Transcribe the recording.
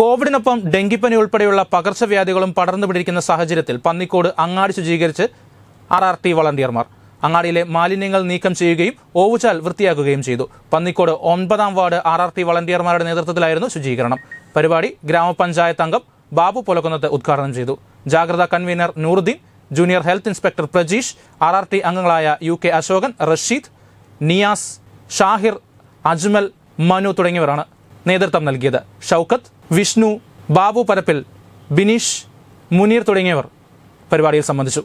കോവിഡിനൊപ്പം ഡെങ്കിപ്പനി ഉൾപ്പെടെയുള്ള പകർച്ചവ്യാധികളും പടർന്നു പിടിക്കുന്ന സാഹചര്യത്തിൽ പന്നിക്കോട് അങ്ങാടി ശുചീകരിച്ച് ആർ ആർ ടി വളണ്ടിയർമാർ അങ്ങാടിയിലെ മാലിന്യങ്ങൾ നീക്കം ചെയ്യുകയും ഓവുചാൽ വൃത്തിയാക്കുകയും ചെയ്തു പന്നിക്കോട് ഒൻപതാം വാർഡ് ആർ ആർ ടി വളണ്ടിയർമാരുടെ നേതൃത്വത്തിലായിരുന്നു ശുചീകരണം പരിപാടി ഗ്രാമപഞ്ചായത്ത് അംഗം ബാബു പൊലക്കുന്നത്ത് ഉദ്ഘാടനം ചെയ്തു ജാഗ്രതാ convener Nooruddin junior health inspector Prajeesh R R T അംഗങ്ങളായ യു കെ അശോകൻ റഷീദ് നിയാസ് ഷാഹിർ അജ്മൽ മനു തുടങ്ങിയവരാണ് നേതൃത്വം നൽകിയത് ഷൗക്കത്ത് വിഷ്ണു ബാബു പരപ്പിൽ ബിനീഷ് മുനീർ തുടങ്ങിയവർ പരിപാടിയിൽ സംബന്ധിച്ചു